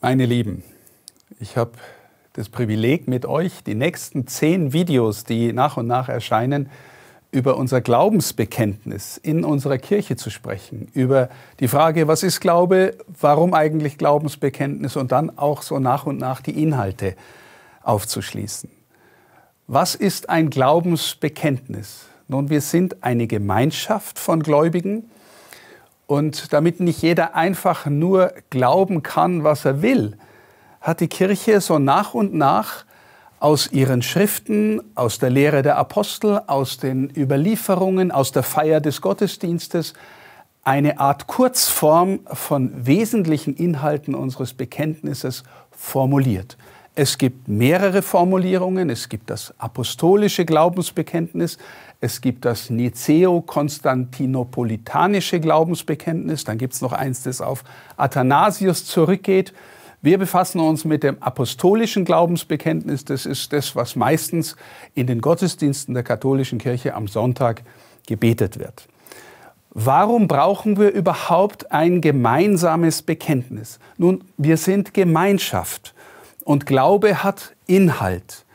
Meine Lieben, ich habe das Privileg mit euch, die nächsten zehn Videos, die nach und nach erscheinen, über unser Glaubensbekenntnis in unserer Kirche zu sprechen, über die Frage, was ist Glaube, warum eigentlich Glaubensbekenntnis und dann auch so nach und nach die Inhalte aufzuschließen. Was ist ein Glaubensbekenntnis? Nun, wir sind eine Gemeinschaft von Gläubigen, und damit nicht jeder einfach nur glauben kann, was er will, hat die Kirche so nach und nach aus ihren Schriften, aus der Lehre der Apostel, aus den Überlieferungen, aus der Feier des Gottesdienstes eine Art Kurzform von wesentlichen Inhalten unseres Bekenntnisses formuliert. Es gibt mehrere Formulierungen. Es gibt das apostolische Glaubensbekenntnis. Es gibt das Niceo-Konstantinopolitanische Glaubensbekenntnis. Dann gibt es noch eins, das auf Athanasius zurückgeht. Wir befassen uns mit dem apostolischen Glaubensbekenntnis. Das ist das, was meistens in den Gottesdiensten der katholischen Kirche am Sonntag gebetet wird. Warum brauchen wir überhaupt ein gemeinsames Bekenntnis? Nun, wir sind Gemeinschaft. Und Glaube hat Inhalt.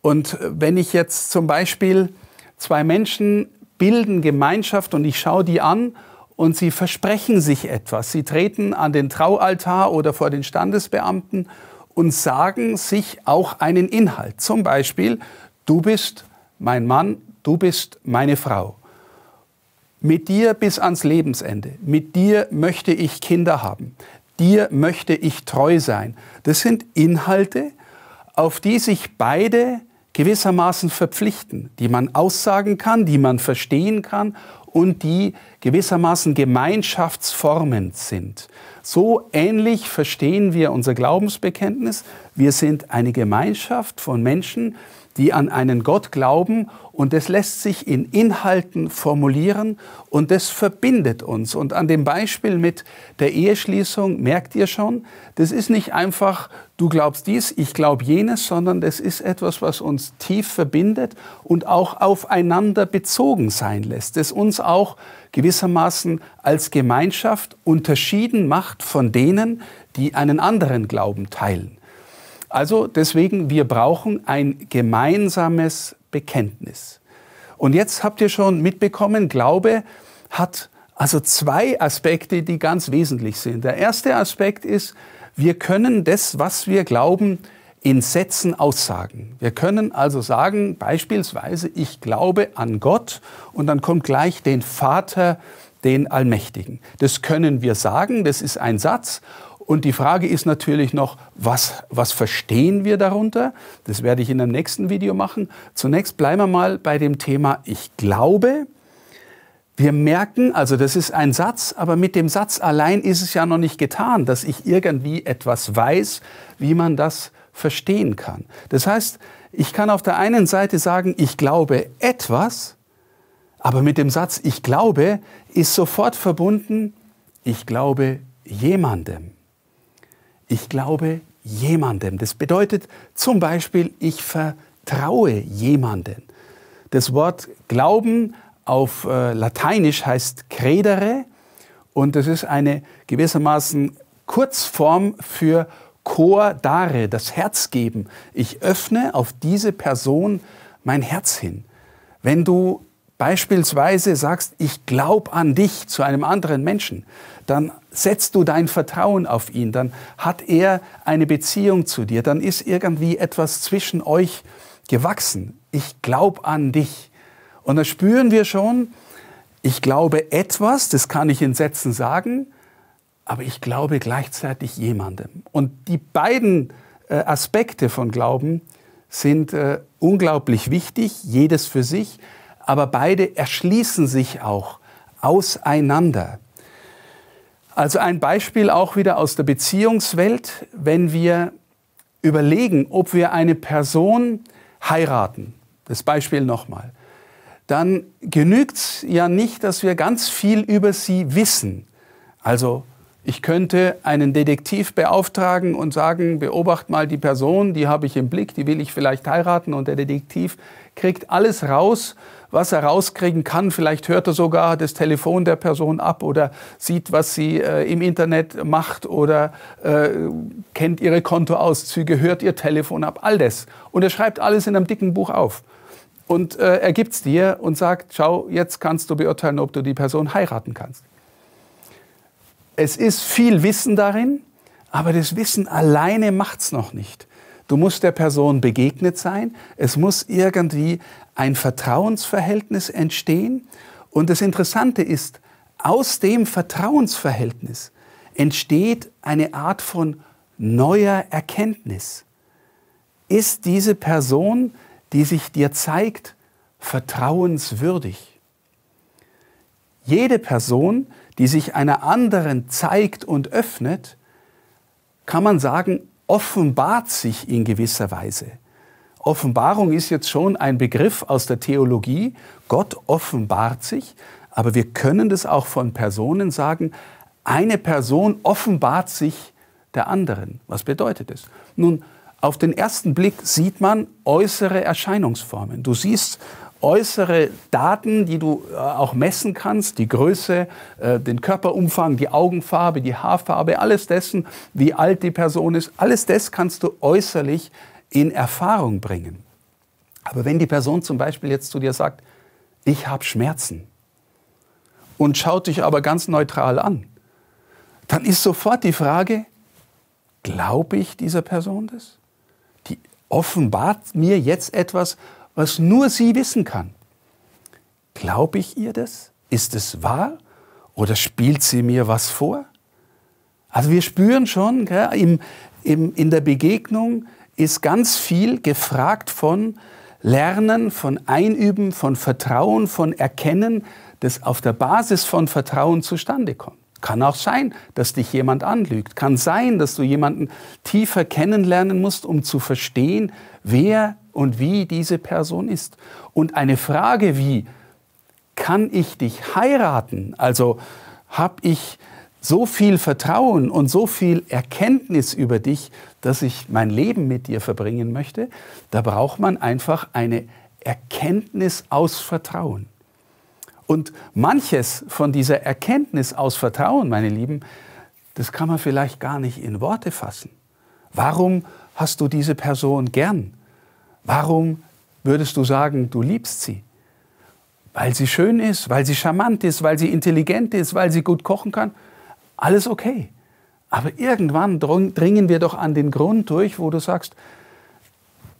Und wenn ich jetzt zum Beispiel zwei Menschen bilden Gemeinschaft und ich schaue die an und sie versprechen sich etwas, sie treten an den Traualtar oder vor den Standesbeamten und sagen sich auch einen Inhalt. Zum Beispiel, du bist mein Mann, du bist meine Frau. Mit dir bis ans Lebensende. Mit dir möchte ich Kinder haben dir möchte ich treu sein. Das sind Inhalte, auf die sich beide gewissermaßen verpflichten, die man aussagen kann, die man verstehen kann und die gewissermaßen gemeinschaftsformend sind. So ähnlich verstehen wir unser Glaubensbekenntnis. Wir sind eine Gemeinschaft von Menschen, die an einen Gott glauben und es lässt sich in Inhalten formulieren und es verbindet uns. Und an dem Beispiel mit der Eheschließung merkt ihr schon, das ist nicht einfach, du glaubst dies, ich glaube jenes, sondern das ist etwas, was uns tief verbindet und auch aufeinander bezogen sein lässt, das uns auch gewissermaßen als Gemeinschaft unterschieden macht von denen, die einen anderen Glauben teilen. Also deswegen, wir brauchen ein gemeinsames Bekenntnis. Und jetzt habt ihr schon mitbekommen, Glaube hat also zwei Aspekte, die ganz wesentlich sind. Der erste Aspekt ist, wir können das, was wir glauben, in Sätzen aussagen. Wir können also sagen, beispielsweise, ich glaube an Gott und dann kommt gleich den Vater, den Allmächtigen. Das können wir sagen, das ist ein Satz und die Frage ist natürlich noch, was, was verstehen wir darunter? Das werde ich in einem nächsten Video machen. Zunächst bleiben wir mal bei dem Thema Ich glaube. Wir merken, also das ist ein Satz, aber mit dem Satz allein ist es ja noch nicht getan, dass ich irgendwie etwas weiß, wie man das verstehen kann. Das heißt, ich kann auf der einen Seite sagen, ich glaube etwas, aber mit dem Satz ich glaube ist sofort verbunden, ich glaube jemandem ich glaube jemandem. Das bedeutet zum Beispiel, ich vertraue jemanden. Das Wort Glauben auf äh, Lateinisch heißt credere und das ist eine gewissermaßen Kurzform für cor dare, das Herz geben. Ich öffne auf diese Person mein Herz hin. Wenn du beispielsweise sagst, ich glaube an dich zu einem anderen Menschen, dann setzt du dein Vertrauen auf ihn, dann hat er eine Beziehung zu dir, dann ist irgendwie etwas zwischen euch gewachsen. Ich glaube an dich. Und da spüren wir schon, ich glaube etwas, das kann ich in Sätzen sagen, aber ich glaube gleichzeitig jemandem. Und die beiden äh, Aspekte von Glauben sind äh, unglaublich wichtig, jedes für sich, aber beide erschließen sich auch auseinander. Also ein Beispiel auch wieder aus der Beziehungswelt, wenn wir überlegen, ob wir eine Person heiraten. Das Beispiel nochmal. Dann genügt es ja nicht, dass wir ganz viel über sie wissen. Also ich könnte einen Detektiv beauftragen und sagen, beobacht mal die Person, die habe ich im Blick, die will ich vielleicht heiraten und der Detektiv kriegt alles raus, was er rauskriegen kann. Vielleicht hört er sogar das Telefon der Person ab oder sieht, was sie äh, im Internet macht oder äh, kennt ihre Kontoauszüge, hört ihr Telefon ab, all das. Und er schreibt alles in einem dicken Buch auf. Und äh, er gibt's dir und sagt, schau, jetzt kannst du beurteilen, ob du die Person heiraten kannst. Es ist viel Wissen darin, aber das Wissen alleine macht es noch nicht. Du musst der Person begegnet sein. Es muss irgendwie ein Vertrauensverhältnis entstehen. Und das Interessante ist, aus dem Vertrauensverhältnis entsteht eine Art von neuer Erkenntnis. Ist diese Person, die sich dir zeigt, vertrauenswürdig? Jede Person, die sich einer anderen zeigt und öffnet, kann man sagen, offenbart sich in gewisser Weise. Offenbarung ist jetzt schon ein Begriff aus der Theologie. Gott offenbart sich, aber wir können das auch von Personen sagen. Eine Person offenbart sich der anderen. Was bedeutet das? Nun, auf den ersten Blick sieht man äußere Erscheinungsformen. Du siehst äußere Daten, die du äh, auch messen kannst, die Größe, äh, den Körperumfang, die Augenfarbe, die Haarfarbe, alles dessen, wie alt die Person ist, alles das kannst du äußerlich in Erfahrung bringen. Aber wenn die Person zum Beispiel jetzt zu dir sagt, ich habe Schmerzen und schaut dich aber ganz neutral an, dann ist sofort die Frage, glaube ich dieser Person das? Die offenbart mir jetzt etwas, was nur sie wissen kann. Glaube ich ihr das? Ist es wahr? Oder spielt sie mir was vor? Also wir spüren schon, gell, im, im, in der Begegnung ist ganz viel gefragt von Lernen, von Einüben, von Vertrauen, von Erkennen, das auf der Basis von Vertrauen zustande kommt. Kann auch sein, dass dich jemand anlügt. Kann sein, dass du jemanden tiefer kennenlernen musst, um zu verstehen, wer und wie diese Person ist. Und eine Frage wie, kann ich dich heiraten? Also habe ich so viel Vertrauen und so viel Erkenntnis über dich, dass ich mein Leben mit dir verbringen möchte, da braucht man einfach eine Erkenntnis aus Vertrauen. Und manches von dieser Erkenntnis aus Vertrauen, meine Lieben, das kann man vielleicht gar nicht in Worte fassen. Warum hast du diese Person gern? Warum würdest du sagen, du liebst sie? Weil sie schön ist, weil sie charmant ist, weil sie intelligent ist, weil sie gut kochen kann. Alles okay. Aber irgendwann dringen wir doch an den Grund durch, wo du sagst,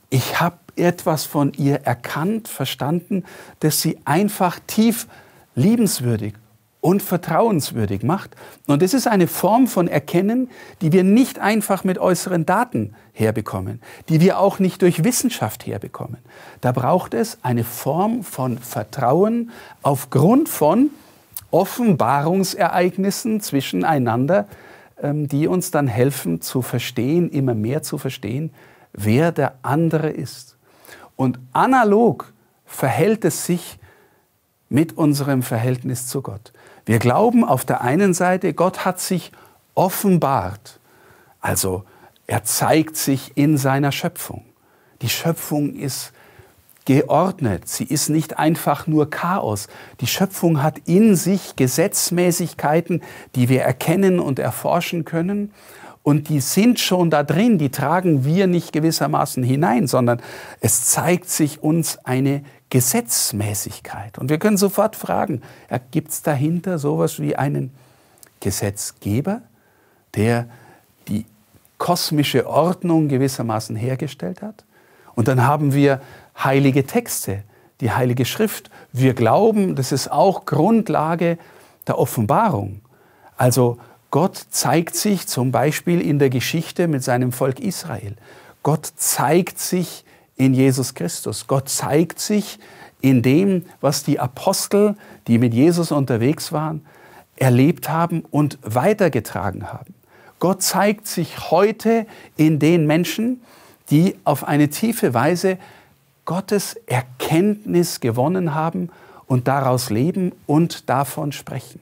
ich habe etwas von ihr erkannt, verstanden, das sie einfach tief liebenswürdig und vertrauenswürdig macht. Und das ist eine Form von Erkennen, die wir nicht einfach mit äußeren Daten herbekommen, die wir auch nicht durch Wissenschaft herbekommen. Da braucht es eine Form von Vertrauen aufgrund von Offenbarungsereignissen zwischeneinander, ähm, die uns dann helfen zu verstehen, immer mehr zu verstehen, wer der andere ist. Und analog verhält es sich mit unserem Verhältnis zu Gott. Wir glauben auf der einen Seite, Gott hat sich offenbart. Also er zeigt sich in seiner Schöpfung. Die Schöpfung ist geordnet, sie ist nicht einfach nur Chaos. Die Schöpfung hat in sich Gesetzmäßigkeiten, die wir erkennen und erforschen können. Und die sind schon da drin, die tragen wir nicht gewissermaßen hinein, sondern es zeigt sich uns eine Gesetzmäßigkeit. Und wir können sofort fragen, ja, gibt es dahinter sowas wie einen Gesetzgeber, der die kosmische Ordnung gewissermaßen hergestellt hat? Und dann haben wir heilige Texte, die Heilige Schrift. Wir glauben, das ist auch Grundlage der Offenbarung. Also Gott zeigt sich zum Beispiel in der Geschichte mit seinem Volk Israel. Gott zeigt sich in Jesus Christus. Gott zeigt sich in dem, was die Apostel, die mit Jesus unterwegs waren, erlebt haben und weitergetragen haben. Gott zeigt sich heute in den Menschen, die auf eine tiefe Weise Gottes Erkenntnis gewonnen haben und daraus leben und davon sprechen.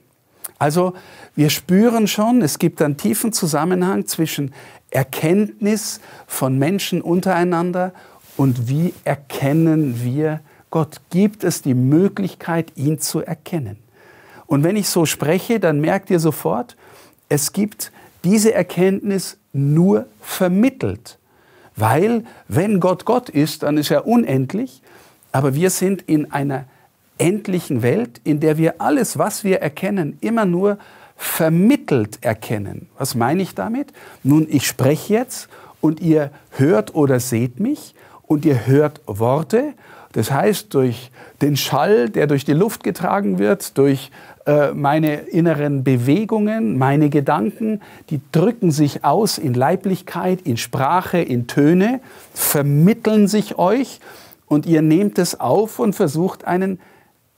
Also wir spüren schon, es gibt einen tiefen Zusammenhang zwischen Erkenntnis von Menschen untereinander und wie erkennen wir Gott? Gibt es die Möglichkeit, ihn zu erkennen? Und wenn ich so spreche, dann merkt ihr sofort, es gibt diese Erkenntnis nur vermittelt. Weil wenn Gott Gott ist, dann ist er unendlich, aber wir sind in einer endlichen Welt, in der wir alles, was wir erkennen, immer nur vermittelt erkennen. Was meine ich damit? Nun, ich spreche jetzt und ihr hört oder seht mich und ihr hört Worte. Das heißt, durch den Schall, der durch die Luft getragen wird, durch äh, meine inneren Bewegungen, meine Gedanken, die drücken sich aus in Leiblichkeit, in Sprache, in Töne, vermitteln sich euch und ihr nehmt es auf und versucht einen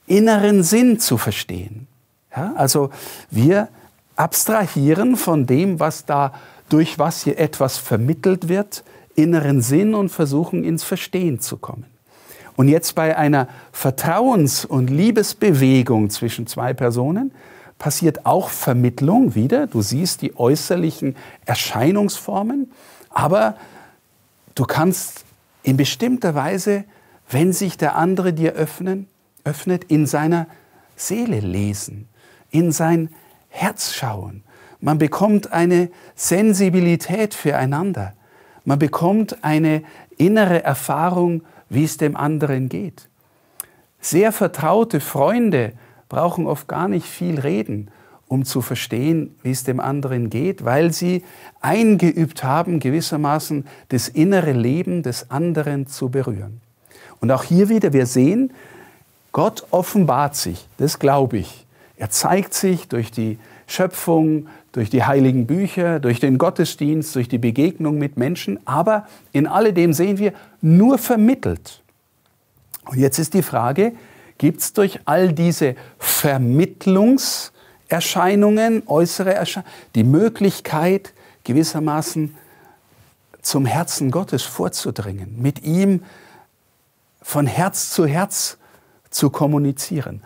inneren Sinn zu verstehen. Ja, also wir abstrahieren von dem, was da durch was hier etwas vermittelt wird, inneren Sinn und versuchen ins Verstehen zu kommen. Und jetzt bei einer Vertrauens- und Liebesbewegung zwischen zwei Personen passiert auch Vermittlung wieder. Du siehst die äußerlichen Erscheinungsformen, aber du kannst in bestimmter Weise, wenn sich der andere dir öffnen, öffnet, in seiner Seele lesen, in sein Herz schauen. Man bekommt eine Sensibilität füreinander. Man bekommt eine innere Erfahrung, wie es dem anderen geht. Sehr vertraute Freunde brauchen oft gar nicht viel reden, um zu verstehen, wie es dem anderen geht, weil sie eingeübt haben, gewissermaßen das innere Leben des anderen zu berühren. Und auch hier wieder, wir sehen, Gott offenbart sich, das glaube ich. Er zeigt sich durch die Schöpfung, durch die heiligen Bücher, durch den Gottesdienst, durch die Begegnung mit Menschen, aber in alledem sehen wir nur vermittelt. Und jetzt ist die Frage, gibt es durch all diese Vermittlungserscheinungen, äußere Erscheinungen, die Möglichkeit, gewissermaßen zum Herzen Gottes vorzudringen, mit ihm von Herz zu Herz zu kommunizieren.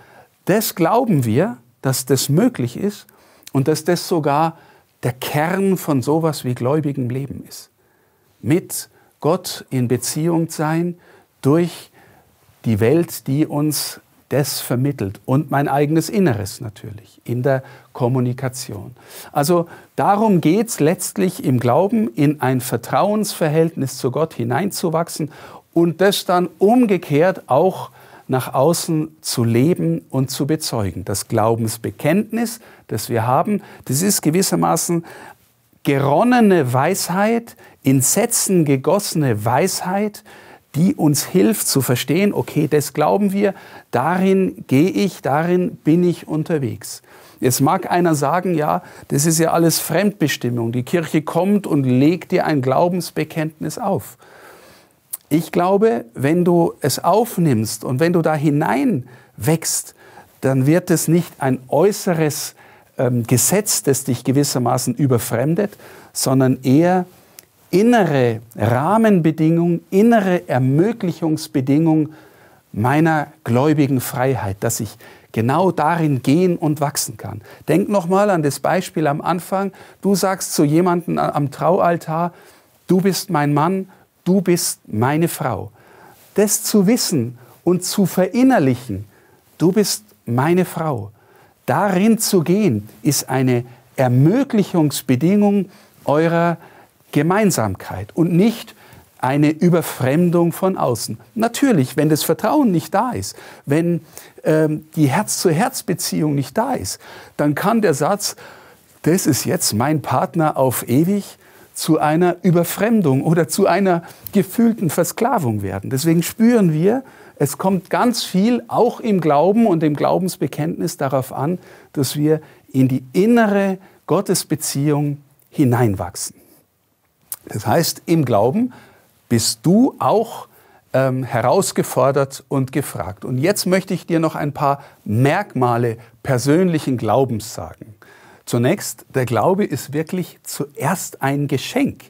Das glauben wir, dass das möglich ist und dass das sogar der Kern von sowas wie gläubigem Leben ist. Mit Gott in Beziehung sein durch die Welt, die uns das vermittelt und mein eigenes Inneres natürlich in der Kommunikation. Also darum geht es letztlich im Glauben, in ein Vertrauensverhältnis zu Gott hineinzuwachsen und das dann umgekehrt auch nach außen zu leben und zu bezeugen. Das Glaubensbekenntnis, das wir haben, das ist gewissermaßen geronnene Weisheit, in Sätzen gegossene Weisheit, die uns hilft zu verstehen, okay, das glauben wir, darin gehe ich, darin bin ich unterwegs. Jetzt mag einer sagen, ja, das ist ja alles Fremdbestimmung. Die Kirche kommt und legt dir ein Glaubensbekenntnis auf. Ich glaube, wenn du es aufnimmst und wenn du da hinein wächst, dann wird es nicht ein äußeres ähm, Gesetz, das dich gewissermaßen überfremdet, sondern eher innere Rahmenbedingungen, innere Ermöglichungsbedingungen meiner gläubigen Freiheit, dass ich genau darin gehen und wachsen kann. Denk nochmal an das Beispiel am Anfang. Du sagst zu jemandem am Traualtar, du bist mein Mann du bist meine Frau. Das zu wissen und zu verinnerlichen, du bist meine Frau. Darin zu gehen, ist eine Ermöglichungsbedingung eurer Gemeinsamkeit und nicht eine Überfremdung von außen. Natürlich, wenn das Vertrauen nicht da ist, wenn ähm, die Herz-zu-Herz-Beziehung nicht da ist, dann kann der Satz, das ist jetzt mein Partner auf ewig, zu einer Überfremdung oder zu einer gefühlten Versklavung werden. Deswegen spüren wir, es kommt ganz viel auch im Glauben und im Glaubensbekenntnis darauf an, dass wir in die innere Gottesbeziehung hineinwachsen. Das heißt, im Glauben bist du auch ähm, herausgefordert und gefragt. Und jetzt möchte ich dir noch ein paar Merkmale persönlichen Glaubens sagen. Zunächst, der Glaube ist wirklich zuerst ein Geschenk.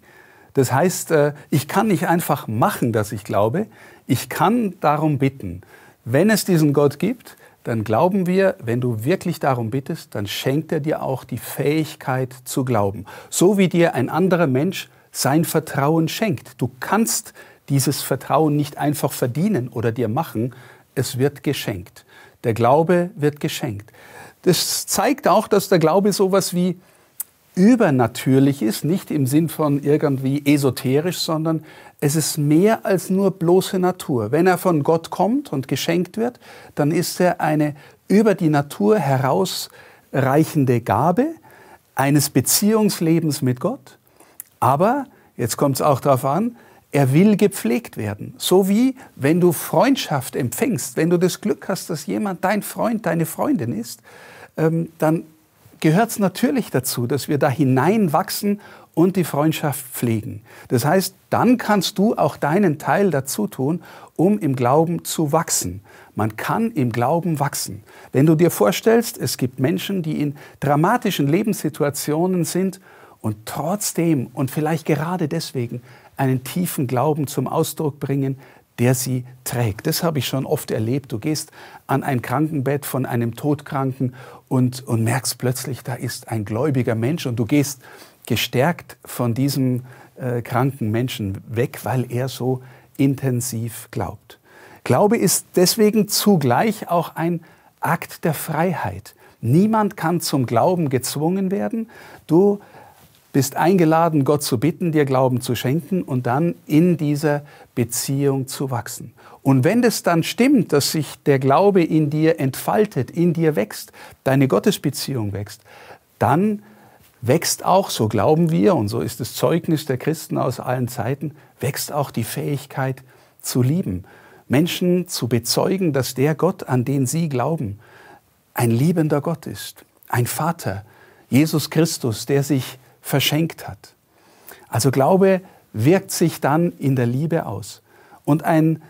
Das heißt, äh, ich kann nicht einfach machen, dass ich glaube, ich kann darum bitten. Wenn es diesen Gott gibt, dann glauben wir, wenn du wirklich darum bittest, dann schenkt er dir auch die Fähigkeit zu glauben. So wie dir ein anderer Mensch sein Vertrauen schenkt. Du kannst dieses Vertrauen nicht einfach verdienen oder dir machen, es wird geschenkt. Der Glaube wird geschenkt. Das zeigt auch, dass der Glaube sowas wie übernatürlich ist, nicht im Sinn von irgendwie esoterisch, sondern es ist mehr als nur bloße Natur. Wenn er von Gott kommt und geschenkt wird, dann ist er eine über die Natur herausreichende Gabe eines Beziehungslebens mit Gott. Aber, jetzt kommt es auch darauf an, er will gepflegt werden. So wie wenn du Freundschaft empfängst, wenn du das Glück hast, dass jemand dein Freund, deine Freundin ist, ähm, dann gehört es natürlich dazu, dass wir da hineinwachsen und die Freundschaft pflegen. Das heißt, dann kannst du auch deinen Teil dazu tun, um im Glauben zu wachsen. Man kann im Glauben wachsen. Wenn du dir vorstellst, es gibt Menschen, die in dramatischen Lebenssituationen sind und trotzdem und vielleicht gerade deswegen einen tiefen Glauben zum Ausdruck bringen, der sie trägt. Das habe ich schon oft erlebt. Du gehst an ein Krankenbett von einem Todkranken und, und merkst plötzlich, da ist ein gläubiger Mensch und du gehst gestärkt von diesem äh, kranken Menschen weg, weil er so intensiv glaubt. Glaube ist deswegen zugleich auch ein Akt der Freiheit. Niemand kann zum Glauben gezwungen werden. Du bist eingeladen, Gott zu bitten, dir Glauben zu schenken und dann in dieser Beziehung zu wachsen. Und wenn es dann stimmt, dass sich der Glaube in dir entfaltet, in dir wächst, deine Gottesbeziehung wächst, dann wächst auch, so glauben wir und so ist das Zeugnis der Christen aus allen Zeiten, wächst auch die Fähigkeit zu lieben, Menschen zu bezeugen, dass der Gott, an den sie glauben, ein liebender Gott ist, ein Vater, Jesus Christus, der sich verschenkt hat. Also Glaube wirkt sich dann in der Liebe aus. Und ein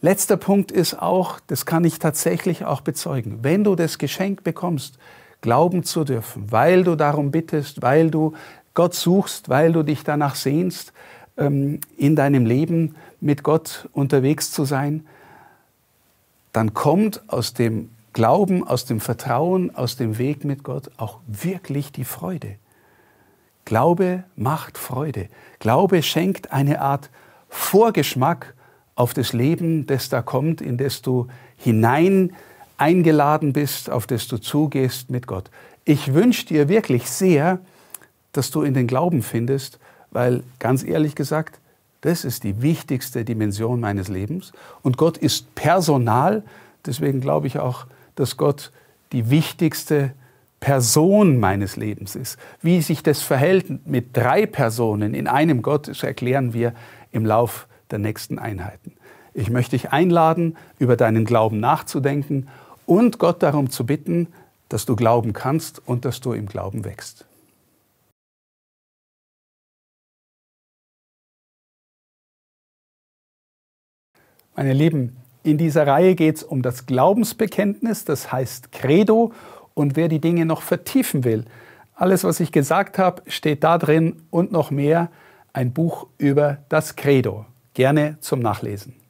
letzter Punkt ist auch, das kann ich tatsächlich auch bezeugen, wenn du das Geschenk bekommst, glauben zu dürfen, weil du darum bittest, weil du Gott suchst, weil du dich danach sehnst, ähm, in deinem Leben mit Gott unterwegs zu sein, dann kommt aus dem Glauben, aus dem Vertrauen, aus dem Weg mit Gott auch wirklich die Freude. Glaube macht Freude. Glaube schenkt eine Art Vorgeschmack auf das Leben, das da kommt, in das du hinein eingeladen bist, auf das du zugehst mit Gott. Ich wünsche dir wirklich sehr, dass du in den Glauben findest, weil ganz ehrlich gesagt, das ist die wichtigste Dimension meines Lebens. Und Gott ist personal, deswegen glaube ich auch, dass Gott die wichtigste Dimension Person meines Lebens ist. Wie sich das verhält mit drei Personen in einem Gott, das erklären wir im Lauf der nächsten Einheiten. Ich möchte dich einladen, über deinen Glauben nachzudenken und Gott darum zu bitten, dass du glauben kannst und dass du im Glauben wächst. Meine Lieben, in dieser Reihe geht es um das Glaubensbekenntnis, das heißt Credo, und wer die Dinge noch vertiefen will, alles, was ich gesagt habe, steht da drin und noch mehr. Ein Buch über das Credo. Gerne zum Nachlesen.